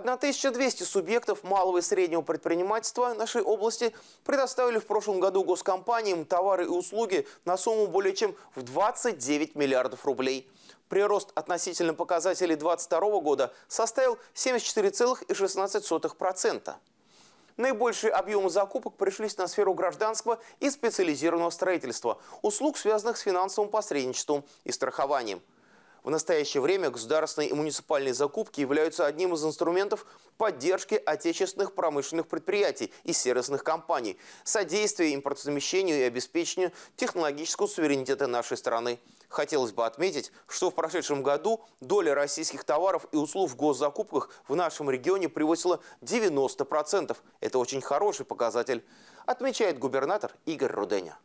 1200 субъектов малого и среднего предпринимательства нашей области предоставили в прошлом году госкомпаниям товары и услуги на сумму более чем в 29 миллиардов рублей. Прирост относительно показателей 2022 года составил 74,16%. Наибольшие объемы закупок пришлись на сферу гражданского и специализированного строительства, услуг, связанных с финансовым посредничеством и страхованием. В настоящее время государственные и муниципальные закупки являются одним из инструментов поддержки отечественных промышленных предприятий и сервисных компаний, содействия импортозамещению и обеспечению технологического суверенитета нашей страны. Хотелось бы отметить, что в прошедшем году доля российских товаров и услуг в госзакупках в нашем регионе превысила 90%. Это очень хороший показатель, отмечает губернатор Игорь Руденя.